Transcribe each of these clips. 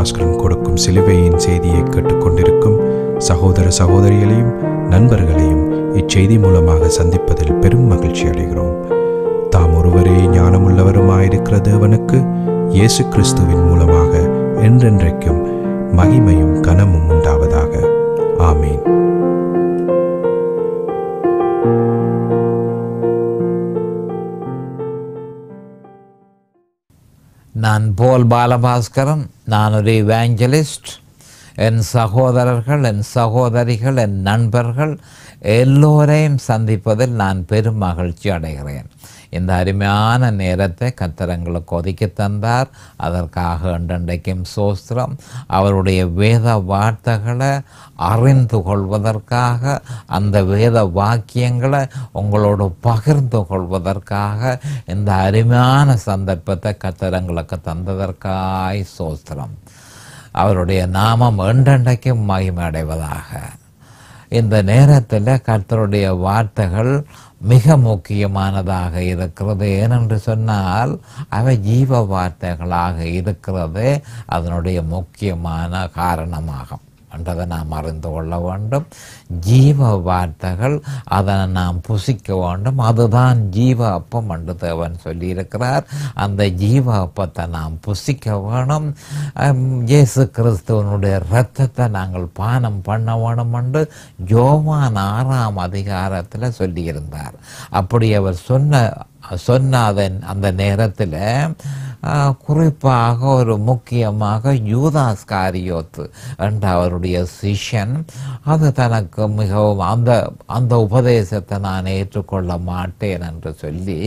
பாஸ்கரன் கொடுக்கும் சிலுவையின் செய்தியை கேட்டுக்கொண்டிருக்கும் சகோதர சகோதரிகளையும் நண்பர்களையும் இச்செய்தி மூலமாக சந்திப்பதில் பெரும் மகிழ்ச்சி அடைகிறோம் தாம் ஒருவரே ஞானமுள்ளவருமாயிருக்கிற தேவனுக்கு இயேசு கிறிஸ்துவின் மூலமாக என்றென்றைக்கும் மகிமையும் கனமும் உண்டாவது நான் போல் பாலபாஸ்கரன் நான் ஒரு இவாஞ்சலிஸ்ட் என் சகோதரர்கள் என் சகோதரிகள் என் நண்பர்கள் எல்லோரையும் சந்திப்பதில் நான் பெரும் மகிழ்ச்சி அடைகிறேன் இந்த அருமையான நேரத்தை கத்தரங்களை கொதிக்க தந்தார் அதற்காக அன்றன்றைக்கும் சோஸ்திரம் அவருடைய வேத வார்த்தைகளை அறிந்து கொள்வதற்காக அந்த வேத வாக்கியங்களை உங்களோடு பகிர்ந்து கொள்வதற்காக இந்த அருமையான சந்தர்ப்பத்தை கத்தரங்களுக்கு தந்ததற்காய் சோஸ்திரம் அவருடைய நாமம் என்றென்றைக்கும் மகிமடைவதாக இந்த நேரத்தில் கர்த்தருடைய வார்த்தைகள் மிக முக்கியமானதாக இருக்கிறது ஏனென்று சொன்னால் அவை ஜீவ வார்த்தைகளாக இருக்கிறது அதனுடைய முக்கியமான காரணமாகும் அண்டதை நாம் அறிந்து கொள்ள வேண்டும் ஜீவ வார்த்தைகள் அதனை நாம் புசிக்க வேண்டும் அதுதான் ஜீவ அப்பம் என்று தேவன் சொல்லியிருக்கிறார் அந்த ஜீவ அப்பத்தை நாம் புசிக்க வேணும் இயேசு கிறிஸ்துவனுடைய இரத்தத்தை நாங்கள் பானம் பண்ண வேணும் என்று ஜோமான் ஆறாம் அதிகாரத்தில் சொல்லியிருந்தார் அப்படி அவர் சொன்ன சொன்ன அதன் அந்த நேரத்தில் குறிப்பாக ஒரு முக்கியமாக யூதாஸ் காரியோத்து என்ற அவருடைய சிஷன் அது தனக்கு மிகவும் அந்த அந்த உபதேசத்தை நான் ஏற்றுக்கொள்ள மாட்டேன் என்று சொல்லி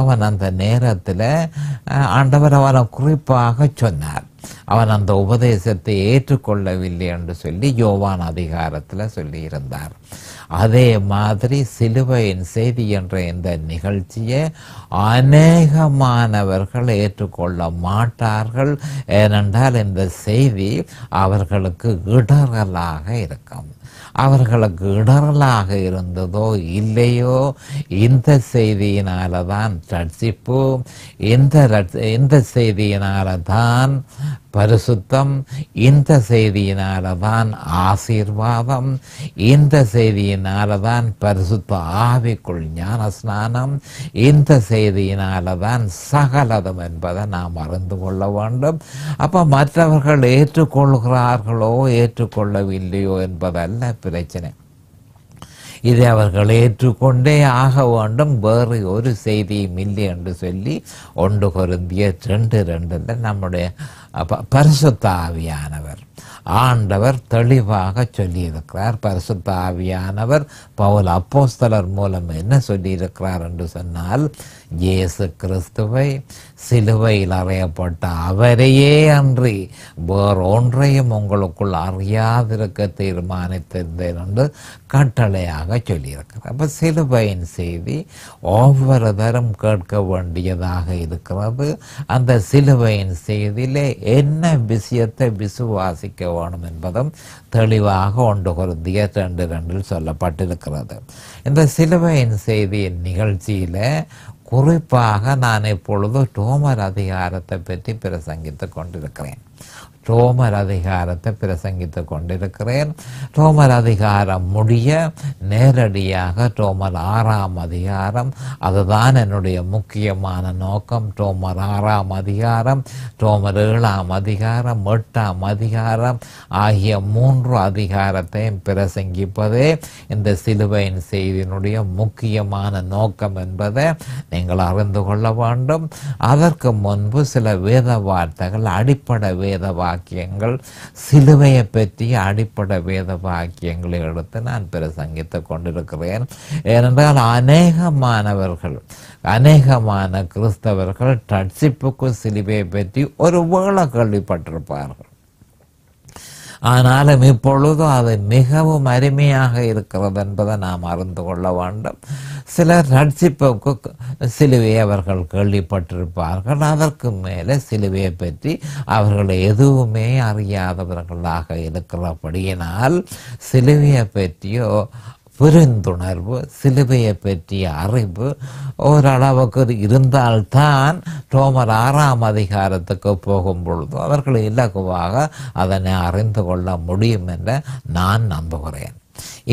அவன் அந்த நேரத்தில் ஆண்டவர் அவனை குறிப்பாக சொன்னார் அவன் அந்த உபதேசத்தை ஏற்றுக்கொள்ளவில்லை என்று சொல்லி யோவான் அதிகாரத்தில் சொல்லியிருந்தார் அதே மாதிரி சிலுவையின் செய்தி என்ற இந்த நிகழ்ச்சியை அநேக மாணவர்கள் ஏற்றுக்கொள்ள மாட்டார்கள் ஏனென்றால் இந்த செய்தி அவர்களுக்கு இடர்களாக இருக்கும் அவர்களுக்கு இடர்களாக இருந்ததோ இல்லையோ இந்த செய்தியினால தான் ரட்சிப்பு இந்த இந்த செய்தியினால தான் பரிசுத்தம் இந்த செய்தியினால தான் ஆசீர்வாதம் இந்த செய்தியினால தான் பரிசுத்த ஆவிக்குள் ஞான ஸ்நானம் இந்த செய்தியினால தான் சகலதம் என்பதை நாம் அறிந்து கொள்ள வேண்டும் அப்போ மற்றவர்கள் ஏற்றுக்கொள்கிறார்களோ ஏற்றுக்கொள்ளவில்லையோ என்பதல்ல பிரச்சனை இதை அவர்கள் ஏற்றுக்கொண்டே ஆக வேண்டும் வேறு ஒரு செய்தியும் இல்லை என்று சொல்லி ஒன்று கொருந்திய ரெண்டு ரெண்டு நம்முடைய அப்போ பரிசுத்தாவியானவர் ஆண்டவர் தெளிவாக சொல்லியிருக்கிறார் பரிசுத்த ஆவியானவர் பவுல் அப்போஸ்தலர் மூலம் என்ன சொல்லியிருக்கிறார் என்று சொன்னால் இயேசு கிறிஸ்துவை சிலுவையில் அறையப்பட்ட அவரையே அன்றி வேறு ஒன்றையும் உங்களுக்குள் அறியாதிருக்க தீர்மானித்திருந்தேன் என்று கட்டளையாக சொல்லியிருக்கிறார் அப்போ சிலுவையின் செய்தி ஒவ்வொரு தரம் கேட்க வேண்டியதாக இருக்கிறது அந்த சிலுவையின் செய்தியிலே என்ன விஷயத்தை விசுவாசிக்க வேணும் என்பதும் தெளிவாக ஒன்று குருந்திய ரெண்டு ரெண்டில் சொல்லப்பட்டிருக்கிறது இந்த சிலுவையின் செய்தியின் நிகழ்ச்சியில் குறிப்பாக நான் இப்பொழுது டோமர் அதிகாரத்தை பற்றி பிரசங்கித்து கொண்டிருக்கிறேன் ரோமர் அதிகாரத்தை பிரசங்கித்து கொண்டிருக்கிறேன் ரோமர் அதிகாரம் முடிய நேரடியாக ரோமர் ஆறாம் அதிகாரம் அதுதான் என்னுடைய முக்கியமான நோக்கம் ரோமர் ஆறாம் அதிகாரம் ரோமர் ஏழாம் அதிகாரம் எட்டாம் அதிகாரம் ஆகிய மூன்று அதிகாரத்தையும் பிரசங்கிப்பதே இந்த சிலுவையின் செய்தியினுடைய முக்கியமான நோக்கம் என்பதை நீங்கள் அறிந்து கொள்ள வேண்டும் அதற்கு முன்பு சில வேத வார்த்தைகள் அடிப்படை வேத வார்த்தை வாக்கியங்கள் சிலுவையை பற்றி அடிப்படை வேத வாக்கியங்களை எடுத்து நான் பிரசங்கித்து கொண்டிருக்கிறேன் ஏனென்றால் அநேகமானவர்கள் அநேகமான கிறிஸ்தவர்கள் ரட்சிப்புக்கு சிலுவையை பற்றி ஒரு வேளை கேள்விப்பட்டிருப்பார்கள் ஆனாலும் இப்பொழுதும் அது மிகவும் அருமையாக இருக்கிறது என்பதை நாம் அறிந்து கொள்ள வேண்டும் சிலர் ரட்சிப்புக்கு சிலுவையை அவர்கள் கேள்விப்பட்டிருப்பார்கள் அதற்கு மேலே சிலுவையை பற்றி அவர்கள் எதுவுமே அறியாதவர்களாக இருக்கிறபடியினால் சிலுவையை பற்றியோ பெருந்துணர்வு சிலுவையை பற்றிய அறிவு ஓரளவுக்கு இருந்தால்தான் ரோமர் ஆறாம் அதிகாரத்துக்கு போகும் பொழுது அவர்கள் இலகுவாக அதனை அறிந்து கொள்ள முடியும் என்று நான் நம்புகிறேன்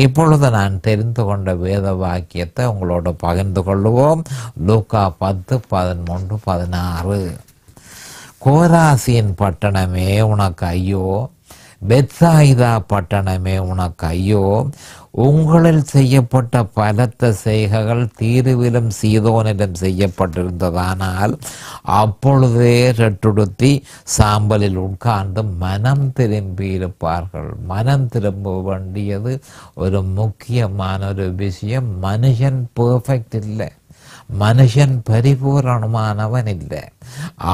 இப்பொழுது நான் தெரிந்து கொண்ட வேத வாக்கியத்தை உங்களோடு பகிர்ந்து கொள்வோம் லூக்கா பத்து பதிமூன்று பதினாறு கோராசியின் பட்டணமே உனக்கு ஐயோ பெத்சாயிதா பட்டணமே உனக்கு ஐயோ உங்களில் செய்யப்பட்ட பலத்த செய்கைகள் தீருவிலும் சீதோனிடம் செய்யப்பட்டிருந்ததானால் அப்பொழுதே ரெட்டுடுத்தி சாம்பலில் உட்கார்ந்து மனம் திரும்பி இருப்பார்கள் மனம் திரும்ப வேண்டியது ஒரு முக்கியமான ஒரு விஷயம் மனுஷன் பெர்ஃபெக்ட் இல்லை மனுஷன் பரிபூரணமானவன் இல்லை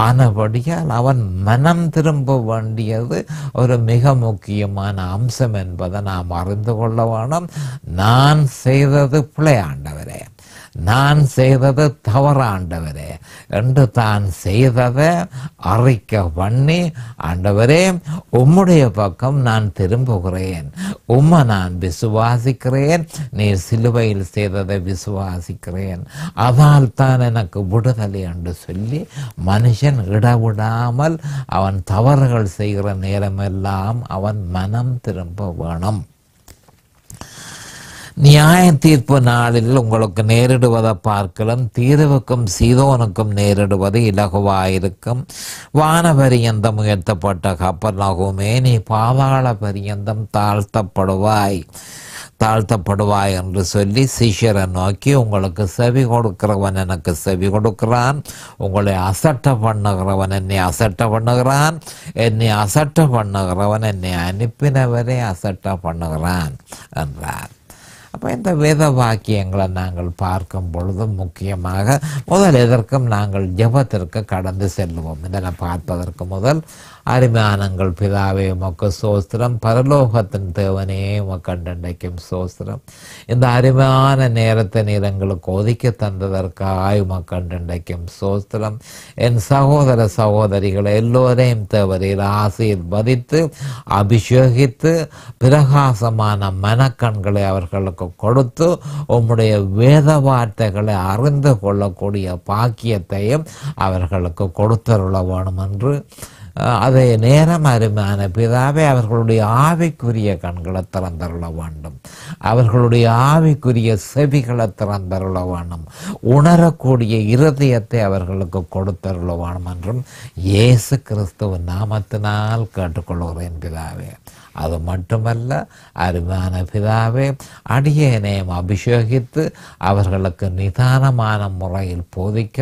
ஆனபடியால் அவன் மனம் திரும்ப வேண்டியது ஒரு மிக முக்கியமான அம்சம் என்பதை நாம் அறிந்து கொள்ள வேணும் நான் செய்தது பிள்ளை நான் செய்தது தவறாண்டவரே என்று தான் செய்ததை அறிக்க பண்ணி ஆண்டவரே உம்முடைய பக்கம் நான் திரும்புகிறேன் உம்மை நான் விசுவாசிக்கிறேன் நீ சிலுவையில் செய்ததை விசுவாசிக்கிறேன் அதால் தான் எனக்கு விடுதலை என்று சொல்லி மனுஷன் இடவிடாமல் அவன் தவறுகள் செய்கிற நேரமெல்லாம் அவன் மனம் திரும்ப வேணும் நியாய தீர்ப்பு நாளில் உங்களுக்கு நேரிடுவதை பார்க்கலாம் தீர்வுக்கும் சீதோனுக்கும் நேரிடுவது இலகுவாயிருக்கும் வான பரியந்தம் உயர்த்தப்பட்ட கப்பலாகுமே நீ பாதாள பரியந்தம் தாழ்த்தப்படுவாய் தாழ்த்தப்படுவாய் என்று சொல்லி சிஷியரை நோக்கி உங்களுக்கு செவி கொடுக்கிறவன் எனக்கு செவி கொடுக்கிறான் உங்களை அசட்ட பண்ணுகிறவன் என்னை அசட்ட பண்ணுகிறான் என்னை அசட்ட பண்ணுகிறவன் என்னை அனுப்பினவரை அசட்ட பண்ணுகிறான் என்றார் அப்போ இந்த வேத வாக்கியங்களை நாங்கள் பார்க்கும் பொழுது முக்கியமாக முதல் எதற்கும் நாங்கள் ஜபத்திற்கு கடந்து செல்லுவோம் இதனை பார்ப்பதற்கு முதல் அருமையானங்கள் பிதாவே உமக்கு சோஸ்திரம் பரலோகத்தின் தேவனே உமக்கண்டண்டைக்கும் சோஸ்திரம் இந்த அருமையான நேரத்தை நீர் எங்களுக்கு ஒதுக்கி தந்ததற்காய் உமக்கண்டண்டைக்கும் சோஸ்திரம் என் சகோதர சகோதரிகளை எல்லோரையும் தேவரில் பதித்து அபிஷேகித்து பிரகாசமான மனக்கண்களை அவர்களுக்கு கொடுத்து உம்முடைய வேத வார்த்தைகளை அறிந்து கொள்ளக்கூடிய பாக்கியத்தையும் அவர்களுக்கு கொடுத்தருள வேணும் என்று அதை நேரம் அருமையான பிதாவே அவர்களுடைய ஆவிக்குரிய கண்களை திறந்தருள வேண்டும் அவர்களுடைய ஆவிக்குரிய செவிகளை திறந்தருள வேண்டும் உணரக்கூடிய இருதயத்தை அவர்களுக்கு கொடுத்தருள வேணும் என்றும் இயேசு கிறிஸ்துவ நாமத்தினால் கேட்டுக்கொள்கிறேன் பிதாவே அது மட்டுமல்ல அருமான பிதாவே அடியேனையும் அபிஷேகித்து அவர்களுக்கு நிதானமான முறையில் போதிக்க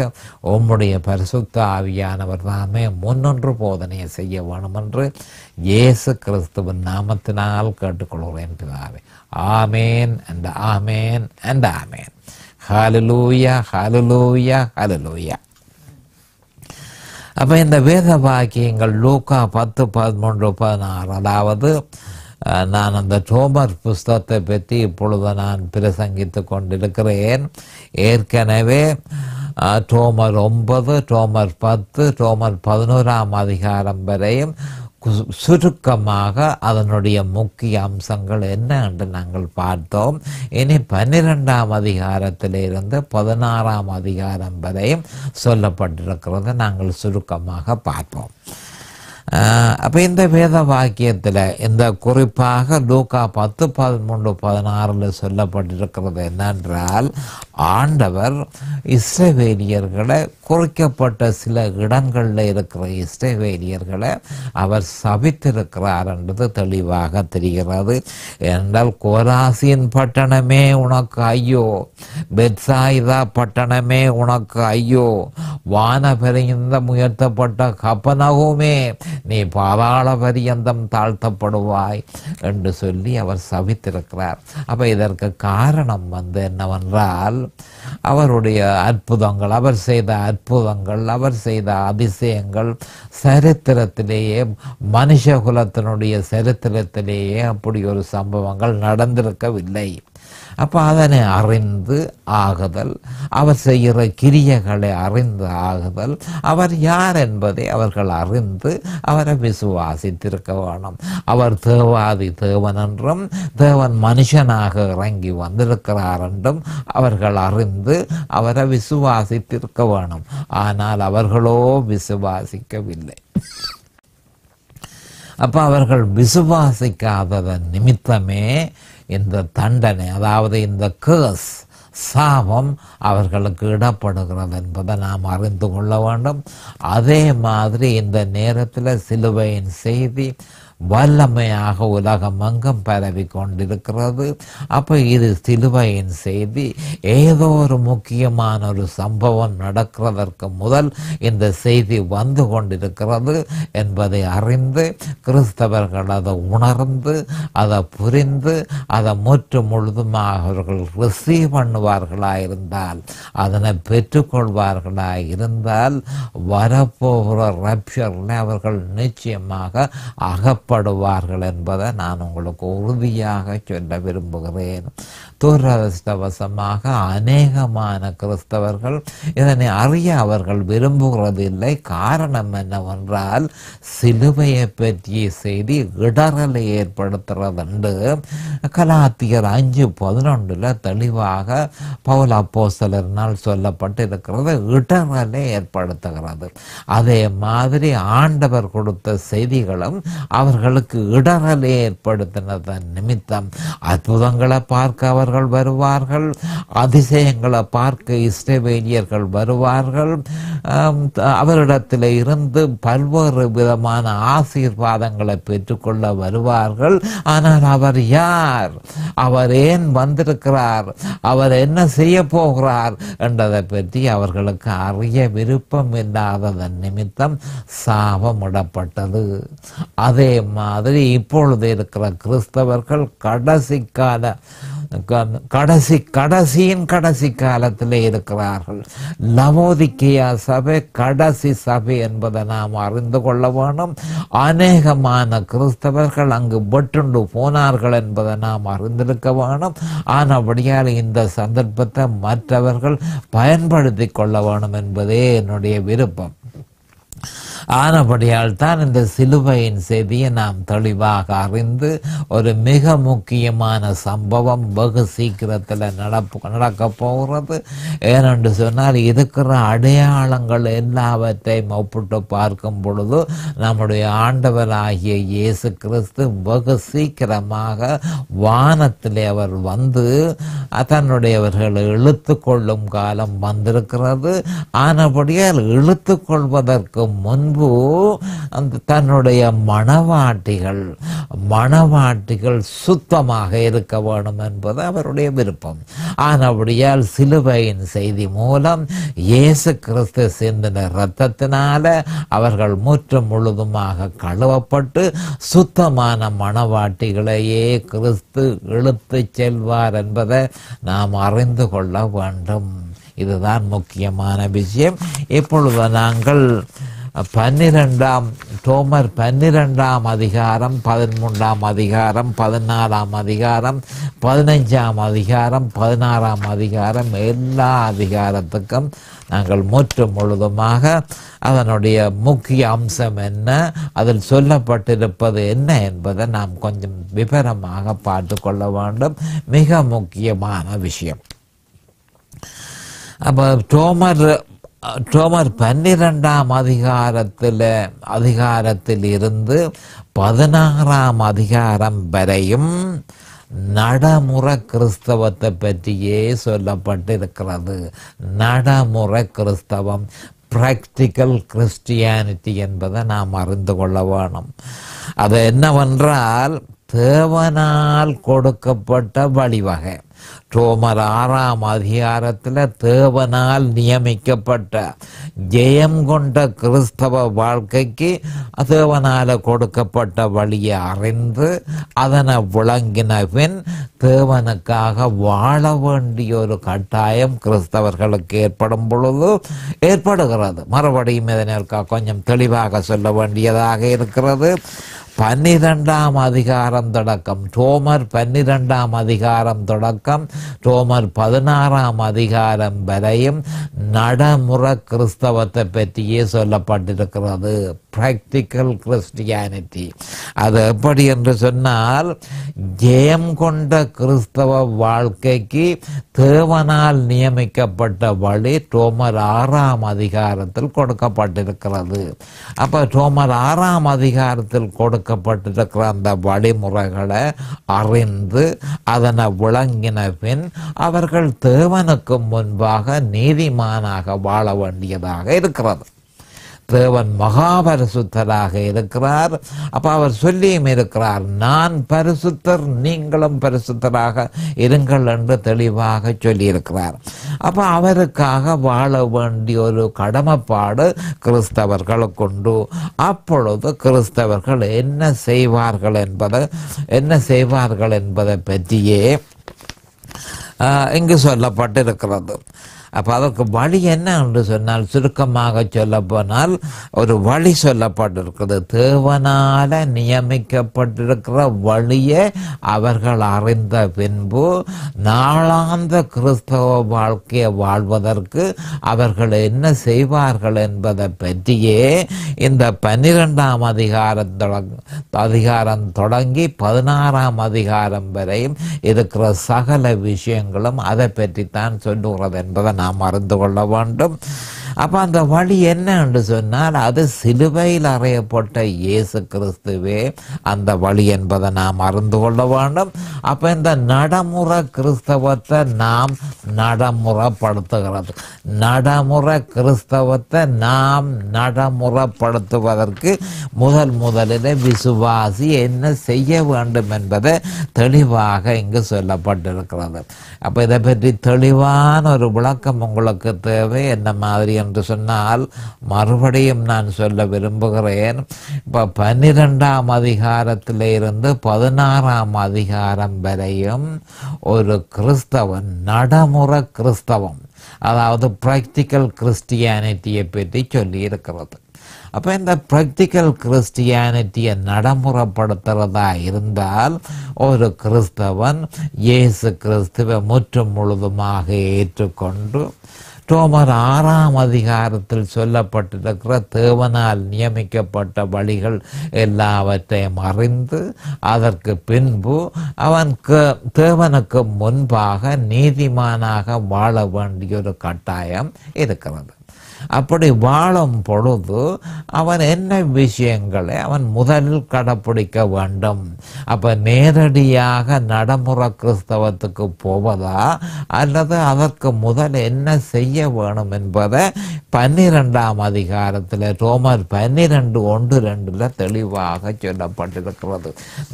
உம்முடைய பரிசுத்த ஆவியானவர் தாமே முன்னொன்று போதனையை செய்ய வேணும் என்று இயேசு கிறிஸ்துவின் நாமத்தினால் கேட்டுக்கொள்கிறேன் பிதாவே ஆமேன் அண்ட் ஆமேன் அண்ட் ஆமேன் ஹாலுலூயா ஹாலுலூயா ஹாலுலூயா அப்போ இந்த வேத வாக்கியங்கள் லூக்கா பத்து பதிமூன்று பதினாறு அதாவது நான் அந்த டோமர் புஸ்தகத்தை பற்றி இப்பொழுது நான் பிரசங்கித்து கொண்டிருக்கிறேன் ஏற்கனவே டோமர் ஒன்பது டோமர் பத்து டோமர் பதினோராம் அதிகாரம் வரையும் சுருக்கமாக அதனுடைய முக்கிய அம்சங்கள் என்ன என்று நாங்கள் பார்த்தோம் இனி பன்னிரெண்டாம் அதிகாரத்திலிருந்து பதினாறாம் அதிகாரம் வரை சொல்லப்பட்டிருக்கிறது நாங்கள் சுருக்கமாக பார்ப்போம் அப்போ இந்த வேத வாக்கியத்தில் இந்த குறிப்பாக லூக்கா பத்து பதிமூன்று பதினாறில் சொல்லப்பட்டிருக்கிறது என்னென்றால் ஆண்டவர் இஸ்ரேவேலியர்களை குறைக்கப்பட்ட சில இடங்களில் இருக்கிற இஸ்ரேவேலியர்களை அவர் சபித்திருக்கிறார் என்றது தெளிவாக தெரிகிறது என்றால் கோராசியின் பட்டணமே உனக்கு ஐயோ பெட்சாயுதா பட்டணமே உனக்கு ஐயோ வான பெரியந்த முயர்த்தப்பட்ட கப்பனகுமே நீ பாதாள பரியந்தம் தாழ்த்தப்படுவாய் என்று சொல்லி அவர் சபித்திருக்கிறார் அப்போ இதற்கு காரணம் வந்து என்னவென்றால் அவருடைய அற்புதங்கள் அவர் செய்த அற்புதங்கள் அவர் செய்த அதிசயங்கள் சரித்திரத்திலேயே மனுஷ குலத்தினுடைய சரித்திரத்திலேயே அப்படி ஒரு சம்பவங்கள் நடந்திருக்கவில்லை அப்போ அதனை அறிந்து ஆகுதல் அவர் செய்கிற கிரியைகளை அறிந்து ஆகுதல் அவர் யார் என்பதை அவர்கள் அறிந்து அவரை விசுவாசித்திருக்க வேணும் அவர் தேவாதி தேவன் என்றும் தேவன் மனுஷனாக இறங்கி வந்திருக்கிறார் என்றும் அவர்கள் அறிந்து அவரை விசுவாசித்திருக்க வேணும் ஆனால் அவர்களோ விசுவாசிக்கவில்லை அப்போ அவர்கள் விசுவாசிக்காததன் நிமித்தமே இந்த தண்டனை அதாவது இந்த கேர்ஸ் சாபம் அவர்களுக்கு இடப்படுகிறது என்பதை நாம் அறிந்து கொள்ள வேண்டும் அதே மாதிரி இந்த நேரத்தில் சிலுவையின் செய்தி வல்லமையாக உலகம் அங்கம் பரவி கொண்டிருக்கிறது அப்போ இது சிலுவையின் செய்தி ஏதோ ஒரு முக்கியமான ஒரு சம்பவம் நடக்கிறதற்கு முதல் இந்த செய்தி வந்து கொண்டிருக்கிறது என்பதை அறிந்து கிறிஸ்தவர்கள் அதை உணர்ந்து அதை புரிந்து அதை முற்று முழுதுமாக அவர்கள் ரிசீவ் பண்ணுவார்களா இருந்தால் அதனை பெற்றுக்கொள்வார்களா இருந்தால் வரப்போகிற ரப்ஷரில் அவர்கள் நிச்சயமாக அகப்ப புறப்படுவார்கள் என்பதை நான் உங்களுக்கு உறுதியாக சொல்ல விரும்புகிறேன் துரதிருஷ்டவசமாக அநேகமான கிறிஸ்தவர்கள் இதனை அறிய அவர்கள் விரும்புகிறதில்லை காரணம் என்னவென்றால் சிலுவையை பற்றிய செய்தி இடரலை ஏற்படுத்துகிறது என்று கலாத்தியர் அஞ்சு பதினொன்றில் தெளிவாக பவுல் அப்போசலர்னால் சொல்லப்பட்டு இருக்கிறது இடரலை ஏற்படுத்துகிறது அதே மாதிரி ஆண்டவர் கொடுத்த செய்திகளும் அவர் அவர்களுக்கு இடரலை ஏற்படுத்தினதன் நிமித்தம் அற்புதங்களை பார்க்க அவர்கள் வருவார்கள் அதிசயங்களை பார்க்க இஸ்ரேவேலியர்கள் வருவார்கள் அவரிடத்தில் இருந்து பல்வேறு விதமான ஆசீர்வாதங்களை பெற்றுக்கொள்ள வருவார்கள் ஆனால் அவர் யார் அவர் ஏன் வந்திருக்கிறார் அவர் என்ன செய்ய போகிறார் என்றதை பற்றி அவர்களுக்கு அறிய விருப்பம் இல்லாததன் நிமித்தம் சாபமிடப்பட்டது அதே மாதிரி இப்பொழுது இருக்கிற கிறிஸ்தவர்கள் கடைசி கால கடைசி கடைசியின் கடைசி காலத்தில் இருக்கிறார்கள் நவோதிக்கையா சபை கடைசி சபை என்பதை நாம் அறிந்து கொள்ள வேணும் அநேகமான கிறிஸ்தவர்கள் அங்கு பட்டுண்டு போனார்கள் என்பதை நாம் அறிந்திருக்க வேணும் ஆனபடியால் இந்த சந்தர்ப்பத்தை மற்றவர்கள் பயன்படுத்தி கொள்ள வேணும் என்பதே என்னுடைய விருப்பம் ஆனபடியால் தான் இந்த சிலுவையின் செய்தியை நாம் தெளிவாக அறிந்து ஒரு மிக முக்கியமான சம்பவம் வெகு சீக்கிரத்தில் நடப்பு நடக்க போகிறது ஏனென்று சொன்னால் இருக்கிற அடையாளங்கள் எல்லாவற்றையும் ஒப்பிட்டு பார்க்கும் பொழுது நம்முடைய ஆண்டவராகிய இயேசு கிறிஸ்து வெகு சீக்கிரமாக வானத்திலே அவர் வந்து தன்னுடையவர்களை இழுத்து கொள்ளும் காலம் வந்திருக்கிறது ஆனபடியால் இழுத்து கொள்வதற்கு முன்பு பிரபு அந்த தன்னுடைய மணவாட்டிகள் மணவாட்டிகள் சுத்தமாக இருக்க வேண்டும் என்பது அவருடைய விருப்பம் ஆனபடியால் சிலுவையின் செய்தி மூலம் இயேசு கிறிஸ்து சிந்தின இரத்தத்தினால அவர்கள் முற்றும் முழுதுமாக கழுவப்பட்டு சுத்தமான மணவாட்டிகளையே கிறிஸ்து இழுத்து செல்வார் என்பதை நாம் அறிந்து கொள்ள வேண்டும் இதுதான் முக்கியமான விஷயம் இப்பொழுது நாங்கள் பன்னிரெண்டாம் டோமர் பன்னிரெண்டாம் அதிகாரம் பதிமூன்றாம் அதிகாரம் பதினாலாம் அதிகாரம் பதினைஞ்சாம் அதிகாரம் பதினாறாம் அதிகாரம் எல்லா அதிகாரத்துக்கும் நாங்கள் முற்று முழுதுமாக அதனுடைய முக்கிய அம்சம் என்ன அதில் சொல்லப்பட்டிருப்பது என்ன என்பதை நாம் கொஞ்சம் விவரமாக பார்த்து கொள்ள வேண்டும் மிக முக்கியமான விஷயம் அப்போ டோமர் அக்டோபர் பன்னிரெண்டாம் அதிகாரத்தில் அதிகாரத்தில் இருந்து பதினாறாம் அதிகாரம் வரையும் நடமுறை கிறிஸ்தவத்தை பற்றியே சொல்லப்பட்டிருக்கிறது நடமுறை கிறிஸ்தவம் பிராக்டிக்கல் கிறிஸ்டியானிட்டி என்பதை நாம் அறிந்து கொள்ள வேணும் அது என்னவென்றால் தேவனால் கொடுக்கப்பட்ட வழிவகை ரோமர் ஆறாம் அதிகாரத்தில் தேவனால் நியமிக்கப்பட்ட ஜெயம் கொண்ட கிறிஸ்தவ வாழ்க்கைக்கு தேவனால் கொடுக்கப்பட்ட வழியை அறிந்து அதனை விளங்கின பின் தேவனுக்காக வாழ வேண்டிய ஒரு கட்டாயம் கிறிஸ்தவர்களுக்கு ஏற்படும் பொழுது ஏற்படுகிறது மறுபடியும் இதனிற்காக கொஞ்சம் தெளிவாக சொல்ல வேண்டியதாக இருக்கிறது பன்னிரெண்டாம் அதிகாரம் தொடக்கம் டோமர் பன்னிரெண்டாம் அதிகாரம் தொடக்கம் டோமர் பதினாறாம் அதிகாரம் வரையும் நடைமுறை கிறிஸ்தவத்தை பற்றியே சொல்லப்பட்டிருக்கிறது பிராக்டிக்கல் கிறிஸ்டியானிட்டி அது எப்படி என்று சொன்னால் ஜெயம் கொண்ட கிறிஸ்தவ வாழ்க்கைக்கு தேவனால் நியமிக்கப்பட்ட வழி ரோமர் ஆறாம் அதிகாரத்தில் கொடுக்கப்பட்டிருக்கிறது அப்போ ரோமர் ஆறாம் அதிகாரத்தில் கொடுக்கப்பட்டிருக்கிற அந்த வழிமுறைகளை அறிந்து அதனை விளங்கின பின் அவர்கள் தேவனுக்கு முன்பாக நீதிமானாக வாழ வேண்டியதாக இருக்கிறது தேவன் மகாபரிசுத்தராக இருக்கிறார் அப்போ அவர் சொல்லியும் இருக்கிறார் நான் பரிசுத்தர் நீங்களும் பரிசுத்தராக இருங்கள் என்று தெளிவாக சொல்லியிருக்கிறார் அப்ப அவருக்காக வாழ வேண்டிய ஒரு கடமைப்பாடு கொண்டு அப்பொழுது கிறிஸ்தவர்கள் என்ன செய்வார்கள் என்பது என்ன செய்வார்கள் என்பதை பற்றியே இங்கு சொல்லப்பட்டிருக்கிறது அப்போ அதற்கு வழி என்ன என்று சொன்னால் சுருக்கமாக சொல்ல போனால் ஒரு வழி சொல்லப்பட்டிருக்கிறது தேவனால நியமிக்கப்பட்டிருக்கிற வழியை அவர்கள் அறிந்த பின்பு நாளாந்த கிறிஸ்தவ வாழ்க்கையை வாழ்வதற்கு அவர்கள் என்ன செய்வார்கள் என்பதை பற்றியே இந்த பன்னிரெண்டாம் அதிகாரம் அதிகாரம் தொடங்கி பதினாறாம் அதிகாரம் வரையும் இருக்கிற சகல விஷயங்களும் அதை பற்றித்தான் சொல்லுகிறது என்பதன் நாம் அறிந்து கொள்ள வேண்டும் அப்போ அந்த வழி என்ன என்று சொன்னால் அது சிலுவையில் அறையப்பட்ட இயேசு கிறிஸ்துவே அந்த வழி என்பதை நாம் அறிந்து கொள்ள வேண்டும் அப்போ இந்த நடைமுறை கிறிஸ்தவத்தை நாம் நடைமுறைப்படுத்துகிறது நடைமுறை கிறிஸ்தவத்தை நாம் நடைமுறைப்படுத்துவதற்கு முதல் முதலில் விசுவாசி என்ன செய்ய வேண்டும் என்பதை தெளிவாக இங்கு சொல்லப்பட்டிருக்கிறது அப்போ இதை பற்றி தெளிவான ஒரு விளக்கம் உங்களுக்கு தேவை என்ன மாதிரியான என்று சொன்னால் மறுபடியும் நான் சொல்ல விரும்புகிறேன் இப்போ பன்னிரெண்டாம் அதிகாரத்தில் இருந்து பதினாறாம் அதிகாரம் வரையும் ஒரு கிறிஸ்தவன் நடைமுறை கிறிஸ்தவம் அதாவது ப்ராக்டிக்கல் கிறிஸ்டியானிட்டியை பற்றி சொல்லியிருக்கிறது அப்போ இந்த ப்ராக்டிக்கல் கிறிஸ்டியானிட்டியை நடைமுறைப்படுத்துகிறதா இருந்தால் ஒரு கிறிஸ்தவன் இயேசு கிறிஸ்துவை முற்றும் முழுதுமாக ஏற்றுக்கொண்டு அக்டோபர் ஆறாம் அதிகாரத்தில் சொல்லப்பட்டிருக்கிற தேவனால் நியமிக்கப்பட்ட வழிகள் எல்லாவற்றையும் அறிந்து அதற்கு பின்பு அவனுக்கு தேவனுக்கு முன்பாக நீதிமானாக வாழ வேண்டிய ஒரு கட்டாயம் இருக்கிறது அப்படி வாழும் பொழுது அவன் என்ன விஷயங்களை அவன் முதலில் கடைப்பிடிக்க வேண்டும் அப்ப நேரடியாக நடைமுறை கிறிஸ்தவத்துக்கு போவதா அல்லது அதற்கு முதல் என்ன செய்ய வேணும் என்பதை பன்னிரெண்டாம் அதிகாரத்தில் ரோமர் பன்னிரெண்டு ஒன்று ரெண்டுல தெளிவாக சொல்லப்பட்டிருக்கிறது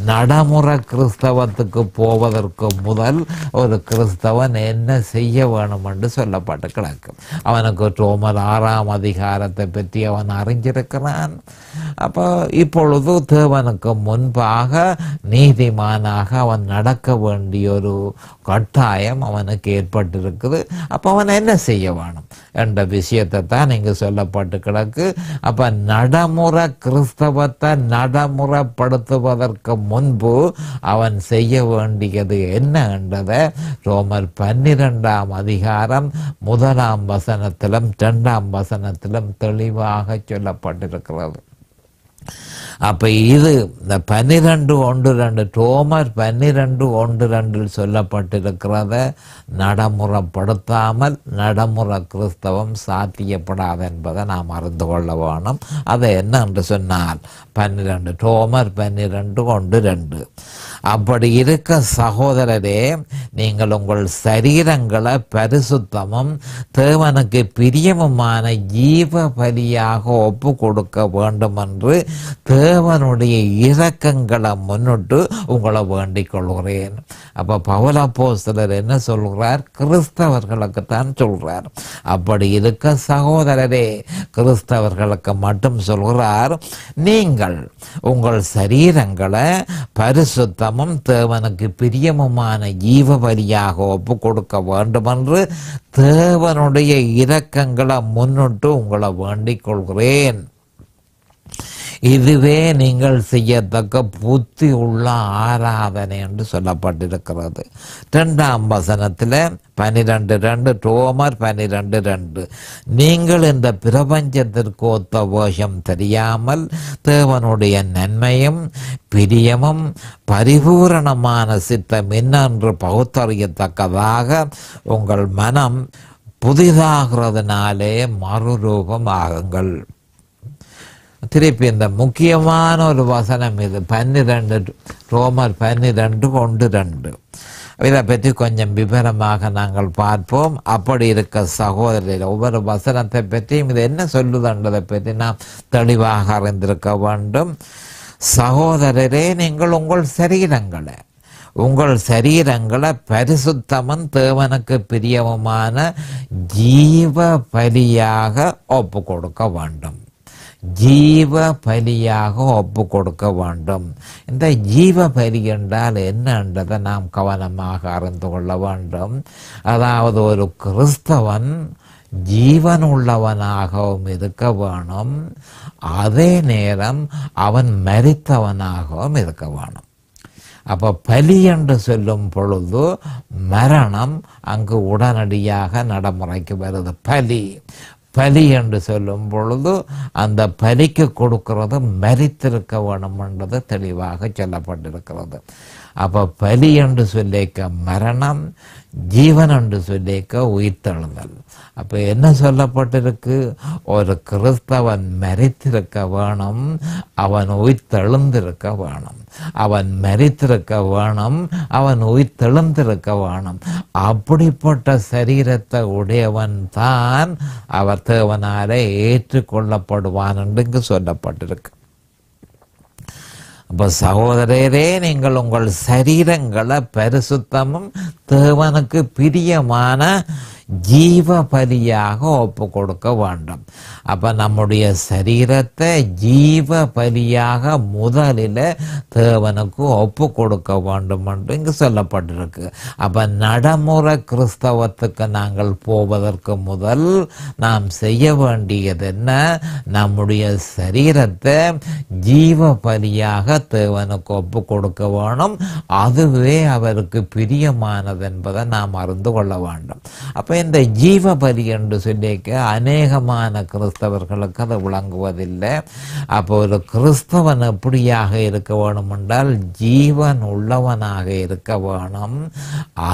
நடைமுறை கிறிஸ்தவத்துக்கு போவதற்கு முதல் ஒரு கிறிஸ்தவன் என்ன செய்ய வேணும் என்று சொல்லப்பட்டு கிடக்கும் அவனுக்கு ரோமர் ஆறாம் அதிகாரத்தை பற்றி அவன் அறிஞ்சிருக்கிறான் அப்போ இப்பொழுது தேவனுக்கு முன்பாக நீதிமானாக அவன் நடக்க வேண்டிய ஒரு கட்டாயம் அவனுக்கு ஏற்பட்டிருக்குது அப்போ அவன் என்ன செய்ய வேணும் என்ற விஷயத்தை தான் இங்கு சொல்லப்பட்டு கிடக்கு அப்போ நடைமுறை கிறிஸ்தவத்தை நடைமுறைப்படுத்துவதற்கு முன்பு அவன் செய்ய வேண்டியது என்ன என்றதை ரோமர் பன்னிரெண்டாம் அதிகாரம் முதலாம் வசனத்திலும் ரெண்டாம் வசனத்திலும் தெளிவாக சொல்லப்பட்டிருக்கிறது அப்போ இது இந்த பன்னிரெண்டு ஒன்று ரெண்டு டோமர் பன்னிரெண்டு ஒன்று ரெண்டில் சொல்லப்பட்டிருக்கிறத நடைமுறைப்படுத்தாமல் நடைமுறை கிறிஸ்தவம் சாத்தியப்படாது என்பதை நாம் அறிந்து கொள்ள வேணும் அது என்ன என்று சொன்னால் பன்னிரெண்டு டோமர் பன்னிரெண்டு ஒன்று ரெண்டு அப்படி இருக்க சகோதரரே நீங்கள் உங்கள் சரீரங்களை பரிசுத்தமும் தேவனுக்கு பிரியமுமான ஜீவ பலியாக ஒப்பு கொடுக்க வேண்டும் என்று தேவனுடைய இறக்கங்களை முன்னிட்டு உங்களை வேண்டிக் கொள்கிறேன் அப்போ பவுலப்போ சிலர் என்ன சொல்கிறார் கிறிஸ்தவர்களுக்கு தான் சொல்கிறார் அப்படி இருக்க சகோதரரே கிறிஸ்தவர்களுக்கு மட்டும் சொல்கிறார் நீங்கள் உங்கள் சரீரங்களை பரிசுத்தம் நாமம் தேவனுக்கு பிரியமுமான ஜீவ பலியாக ஒப்பு கொடுக்க வேண்டுமென்று தேவனுடைய இரக்கங்களை முன்னிட்டு உங்களை வேண்டிக் கொள்கிறேன் இதுவே நீங்கள் செய்யத்தக்க புத்தி உள்ள ஆராதனை என்று சொல்லப்பட்டிருக்கிறது ரெண்டாம் வசனத்தில் பனிரெண்டு ரெண்டு டோமர் பனிரெண்டு ரெண்டு நீங்கள் இந்த பிரபஞ்சத்திற்கு ஒத்த வேஷம் தெரியாமல் தேவனுடைய நன்மையும் பிரியமும் பரிபூரணமான சித்தம் என்னென்று பகுத்தறியத்தக்கதாக உங்கள் மனம் புதிதாகிறதுனாலே மறுரூபம் ஆகுங்கள் திருப்பி இந்த முக்கியமான ஒரு வசனம் இது பன்னிரண்டு ரோமர் ரெண்டு ஒன்று ரெண்டு இதை பற்றி கொஞ்சம் விவரமாக நாங்கள் பார்ப்போம் அப்படி இருக்க சகோதரர்கள் ஒவ்வொரு வசனத்தை பற்றியும் இது என்ன சொல்லுதுன்றதை பற்றி நாம் தெளிவாக அறிந்திருக்க வேண்டும் சகோதரரே நீங்கள் உங்கள் சரீரங்களை உங்கள் சரீரங்களை பரிசுத்தமும் தேவனுக்கு பிரியவுமான ஜீவ பலியாக ஒப்பு கொடுக்க வேண்டும் ஜீவ பலியாக ஒப்பு கொடுக்க வேண்டும் இந்த ஜீவ பலி என்றால் என்னன்றதை நாம் கவனமாக அறிந்து கொள்ள வேண்டும் அதாவது ஒரு கிறிஸ்தவன் ஜீவன் உள்ளவனாகவும் இருக்க வேணும் அதே நேரம் அவன் மரித்தவனாகவும் இருக்க வேணும் அப்போ பலி என்று சொல்லும் பொழுது மரணம் அங்கு உடனடியாக நடைமுறைக்கு வருது பலி பலி என்று சொல்லும் பொழுது அந்த பலிக்கு கொடுக்கிறது மறித்திருக்க வேணும் என்றது தெளிவாக சொல்லப்பட்டிருக்கிறது അപ്പോൾ പലിയുണ്ട് ചൊല്ലേക്ക മരണം ஜீவனுண்டு சொல்லிக்க உயிர்த்தெழுந்தல் அப்போ என்ன சொல்லப்பட்டிருக்கு ஒரு கிறிஸ்தவன் மறித்திருக்க வேணும் அவன் உயிர்த்தெழுந்திருக்க வேணும் அவன் மறித்திருக்க வேணும் அவன் உயிர்த்தெழுந்திருக்க வேணும் அப்படிப்பட்ட சரீரத்தை உடையவன் தான் அவர் தேவனால ஏற்றுக்கொள்ளப்படுவான் என்று சொல்லப்பட்டிருக்கு அப்போ சகோதரரே நீங்கள் உங்கள் சரீரங்களை பரிசுத்தமும் தேவனுக்கு பிரியமான ஜீவபலியாக ஒப்பு கொடுக்க வேண்டும் அப்ப நம்முடைய சரீரத்தை ஜீவபலியாக முதலில் தேவனுக்கு ஒப்பு கொடுக்க வேண்டும் என்று இங்கு சொல்லப்பட்டிருக்கு அப்ப நடைமுறை கிறிஸ்தவத்துக்கு நாங்கள் போவதற்கு முதல் நாம் செய்ய வேண்டியது என்ன நம்முடைய சரீரத்தை ஜீவபலியாக தேவனுக்கு ஒப்பு கொடுக்க வேணும் அதுவே அவருக்கு பிரியமானது என்பதை நாம் அறிந்து கொள்ள வேண்டும் அப்ப அப்போ இந்த ஜீவ பலி என்று சொல்லிக்க அநேகமான கிறிஸ்தவர்களுக்கு அதை விளங்குவதில்லை அப்போ ஒரு கிறிஸ்தவன் எப்படியாக இருக்க வேணும் என்றால் ஜீவன் உள்ளவனாக இருக்க வேணும்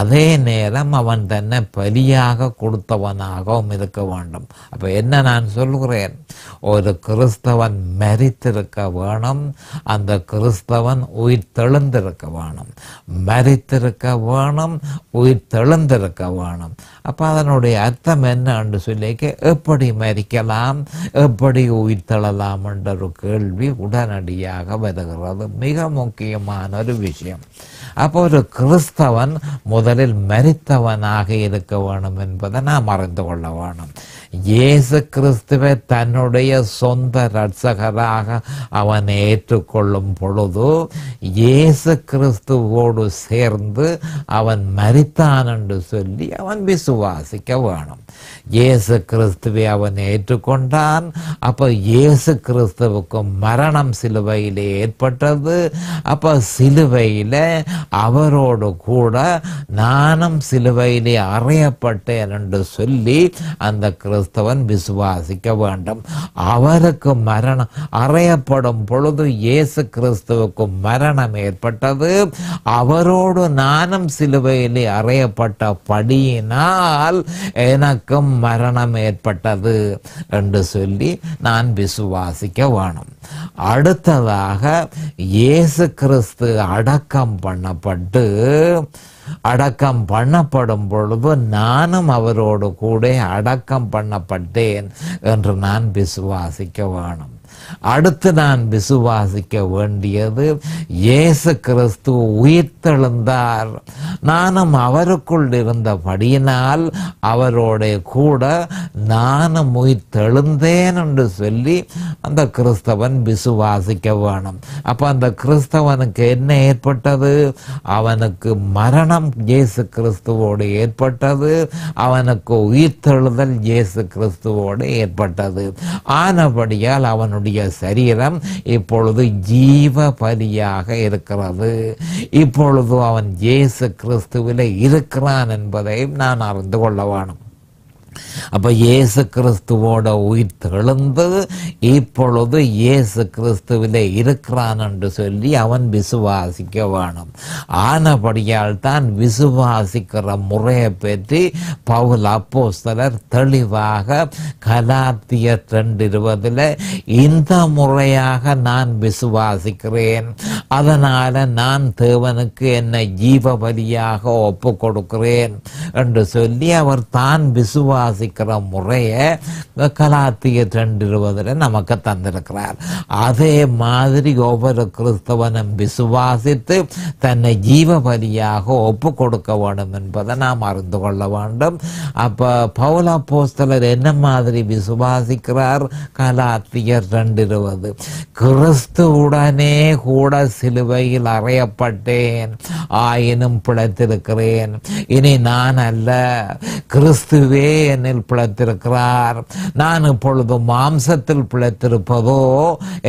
அதே நேரம் அவன் தன்னை பலியாக கொடுத்தவனாகவும் இருக்க வேண்டும் அப்போ என்ன நான் சொல்கிறேன் ஒரு கிறிஸ்தவன் மறித்திருக்க வேணும் அந்த கிறிஸ்தவன் உயிர் தெளிந்திருக்க வேணும் மறித்திருக்க வேணும் உயிர் தெளிந்திருக்க வேணும் அப்போ அதனுடைய அர்த்தம் என்ன என்று சொல்லிக்க எப்படி மறிக்கலாம் எப்படி உயிர் தள்ளலாம் என்ற ஒரு கேள்வி உடனடியாக வருகிறது மிக முக்கியமான ஒரு விஷயம் அப்போது கிறிஸ்தவன் முதலில் மரித்தவனாக இருக்க வேணும் என்பதை நாம் அறிந்து கொள்ள வேணும் இயேசு கிறிஸ்துவை தன்னுடைய சொந்த இரட்சகராக அவன் ஏற்றுக்கொள்ளும் பொழுது இயேசு கிறிஸ்துவோடு சேர்ந்து அவன் மரித்தான் என்று சொல்லி அவன் விசுவாசிக்க வேணும் இயேசு கிறிஸ்துவை அவன் ஏற்றுக்கொண்டான் அப்போ இயேசு கிறிஸ்துவுக்கும் மரணம் சிலுவையிலே ஏற்பட்டது அப்போ சிலுவையில் அவரோடு கூட நானும் சிலுவையிலே அறையப்பட்டேன் என்று சொல்லி அந்த கிறிஸ்தவன் விசுவாசிக்க வேண்டும் அவருக்கு மரணம் அறையப்படும் பொழுது இயேசு கிறிஸ்துவுக்கு மரணம் ஏற்பட்டது அவரோடு நானும் சிலுவையிலே அறையப்பட்ட படியினால் எனக்கும் மரணம் ஏற்பட்டது என்று சொல்லி நான் விசுவாசிக்க வேணும் அடுத்ததாக இயேசு கிறிஸ்து அடக்கம் பண்ண பண்ணப்பட்டு அடக்கம் பண்ணப்படும் பொழுது நானும் அவரோடு கூட அடக்கம் பண்ணப்பட்டேன் என்று நான் விசுவாசிக்க வேணும் அடுத்து நான் விசுவாசிக்க வேண்டியது இயேசு கிறிஸ்து உயிர்த்தெழுந்தார் நானும் அவருக்குள் இருந்தபடியினால் அவரோட கூட நானும் உயிர்த்தெழுந்தேன் என்று சொல்லி அந்த கிறிஸ்தவன் விசுவாசிக்க வேணும் அப்ப அந்த கிறிஸ்தவனுக்கு என்ன ஏற்பட்டது அவனுக்கு மரணம் இயேசு கிறிஸ்துவோடு ஏற்பட்டது அவனுக்கு உயிர்த்தெழுதல் இயேசு கிறிஸ்துவோடு ஏற்பட்டது ஆனபடியால் அவனுடைய அவனுடைய சரீரம் இப்பொழுது ஜீவ பலியாக இருக்கிறது இப்பொழுது அவன் இயேசு கிறிஸ்துவில இருக்கிறான் என்பதை நான் அறிந்து கொள்ள வேணும் அப்போ ஏசு கிறிஸ்துவோட உயிர் தெழுந்து இப்பொழுது இயேசு கிறிஸ்துவில் இருக்கிறான் என்று சொல்லி அவன் விசுவாசிக்க வேணும் ஆனபடியால் தான் விசுவாசிக்கிற முறையை பற்றி பவுல் அப்போ அப்போஸ்தலர் தெளிவாக கலாத்திய ரெண்டு இருபதில் இந்த முறையாக நான் விசுவாசிக்கிறேன் அதனால நான் தேவனுக்கு என்னை ஜீவ பலியாக ஒப்பு கொடுக்கிறேன் என்று சொல்லி அவர் தான் விசுவா வாசிக்கிற முறையை கலாத்திய ரெண்டு இருபதுல நமக்கு தந்திருக்கிறார் அதே மாதிரி ஒவ்வொரு கிறிஸ்தவனும் விசுவாசித்து தன்னை ஜீவ பலியாக ஒப்பு கொடுக்க வேண்டும் என்பதை நாம் அறிந்து கொள்ள வேண்டும் அப்ப பவுலா போஸ்தலர் என்ன மாதிரி விசுவாசிக்கிறார் கலாத்தியர் ரெண்டு இருபது கிறிஸ்துவுடனே கூட சிலுவையில் அறையப்பட்டேன் ஆயினும் பிழைத்திருக்கிறேன் இனி நான் அல்ல கிறிஸ்துவே என்னில் பிழைத்திருக்கிறார் நான் இப்பொழுது மாம்சத்தில் பிழைத்திருப்பதோ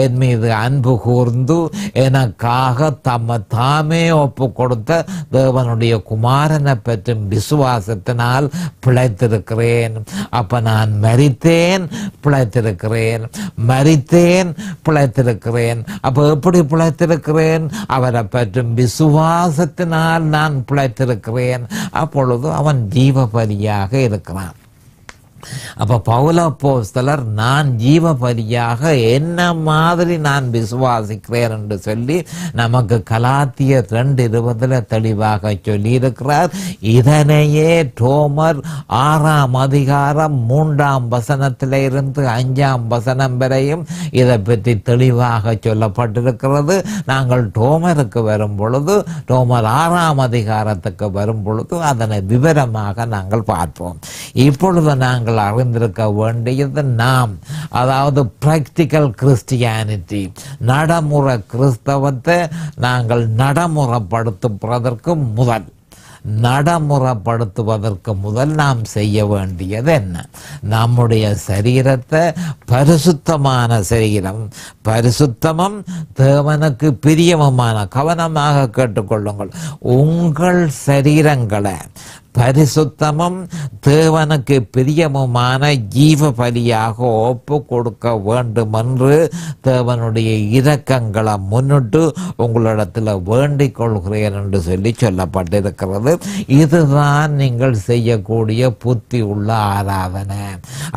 என் மீது அன்பு கூர்ந்து எனக்காக தம்ம தாமே ஒப்பு கொடுத்த தேவனுடைய குமாரனை பற்றும் விசுவாசத்தினால் பிழைத்திருக்கிறேன் அப்ப நான் மறித்தேன் பிழைத்திருக்கிறேன் மறித்தேன் பிழைத்திருக்கிறேன் அப்ப எப்படி பிழைத்திருக்கிறேன் அவரை பற்றும் விசுவாசத்தினால் நான் பிழைத்திருக்கிறேன் அப்பொழுது அவன் ஜீவபதியாக இருக்கிறான் அப்போ பவுல போஸ்தலர் நான் ஜீவ பலியாக என்ன மாதிரி நான் விசுவாசிக்கிறேன் என்று சொல்லி நமக்கு கலாத்திய ரெண்டு இருபதுல தெளிவாக சொல்லியிருக்கிறார் இதனையே டோமர் ஆறாம் அதிகாரம் மூன்றாம் வசனத்திலிருந்து இருந்து அஞ்சாம் வசனம் வரையும் இதை பற்றி தெளிவாக சொல்லப்பட்டிருக்கிறது நாங்கள் டோமருக்கு வரும் பொழுது டோமர் ஆறாம் அதிகாரத்துக்கு வரும் பொழுது அதனை விவரமாக நாங்கள் பார்ப்போம் இப்பொழுது நாங்கள் நீங்கள் அறிந்திருக்க வேண்டியது நாம் அதாவது ப்ராக்டிக்கல் கிறிஸ்டியானிட்டி நடைமுறை கிறிஸ்தவத்தை நாங்கள் நடைமுறைப்படுத்துகிறதற்கு முதல் நடைமுறைப்படுத்துவதற்கு முதல் நாம் செய்ய வேண்டியது என்ன நம்முடைய சரீரத்தை பரிசுத்தமான சரீரம் பரிசுத்தமும் தேவனுக்கு பிரியமுமான கவனமாக கேட்டுக்கொள்ளுங்கள் உங்கள் சரீரங்களை பரிசுத்தமும் தேவனுக்கு பிரியமுமான ஜீவ பலியாக ஒப்பு கொடுக்க வேண்டும் என்று தேவனுடைய இரக்கங்களை முன்னிட்டு உங்களிடத்தில் வேண்டிக் கொள்கிறேன் என்று சொல்லி சொல்லப்பட்டிருக்கிறது இதுதான் நீங்கள் செய்யக்கூடிய புத்தி உள்ள ஆராதனை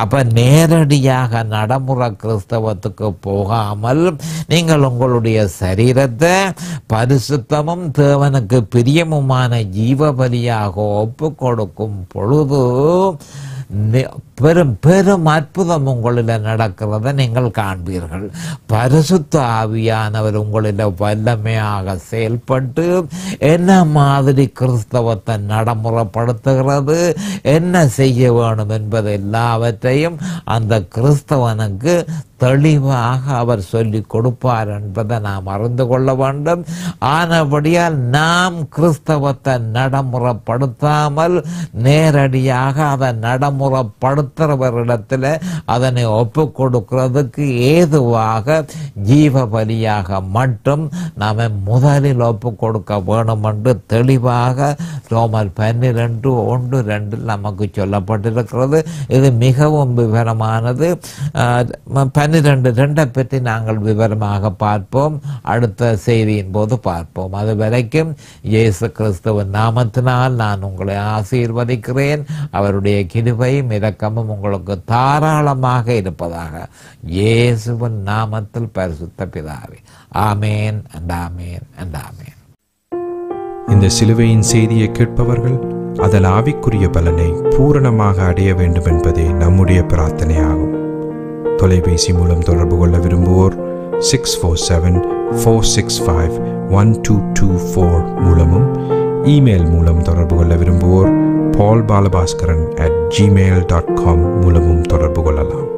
அப்போ நேரடியாக நடைமுறை கிறிஸ்தவத்துக்கு போகாமல் நீங்கள் உங்களுடைய சரீரத்தை பரிசுத்தமும் தேவனுக்கு பிரியமுமான ஜீவ பலியாக ஒப்பு ஒப்பு கொடுக்கும் பொழுது பெரும் பெரும் அற்புதம் உங்களில் நடக்கிறத நீங்கள் காண்பீர்கள் பரிசுத்த ஆவியானவர் உங்களில் வல்லமையாக செயல்பட்டு என்ன மாதிரி கிறிஸ்தவத்தை நடைமுறைப்படுத்துகிறது என்ன செய்ய வேணும் என்பது எல்லாவற்றையும் அந்த கிறிஸ்தவனுக்கு தெளிவாக அவர் சொல்லி கொடுப்பார் என்பதை நாம் அறிந்து கொள்ள வேண்டும் ஆனபடியால் நாம் கிறிஸ்தவத்தை நடைமுறைப்படுத்தாமல் நேரடியாக அதை நடைமுறைப்படுத்த கர்த்தரவரிடத்தில் அதனை ஒப்பு கொடுக்கிறதுக்கு ஏதுவாக ஜீவ பலியாக மட்டும் நாம் முதலில் ஒப்பு கொடுக்க வேணும் என்று தெளிவாக ரோமல் பன்னிரெண்டு ஒன்று ரெண்டில் நமக்கு சொல்லப்பட்டிருக்கிறது இது மிகவும் விவரமானது பன்னிரெண்டு ரெண்டை பற்றி நாங்கள் விவரமாக பார்ப்போம் அடுத்த செய்தியின் போது பார்ப்போம் அது வரைக்கும் இயேசு கிறிஸ்துவ நாமத்தினால் நான் உங்களை ஆசீர்வதிக்கிறேன் அவருடைய கிருபையும் இறக்கம் சமாதானமும் உங்களுக்கு தாராளமாக இருப்பதாக இயேசுவின் நாமத்தில் பரிசுத்த பிதாவே ஆமேன் அண்ட் ஆமேன் அண்ட் ஆமேன் இந்த சிலுவையின் செய்தியை கேட்பவர்கள் அதன் ஆவிக்குரிய பலனை பூரணமாக அடைய வேண்டும் என்பதே நம்முடைய பிரார்த்தனையாகும் தொலைபேசி மூலம் தொடர்பு கொள்ள விரும்புவோர் six four seven four six five one two two four மூலமும் இமெயில் மூலம் தொடர்பு கொள்ள விரும்புவோர் Paul Balabaskaran at Gmail dot com மூலமும் தொடர்பு கொள்ளலாம்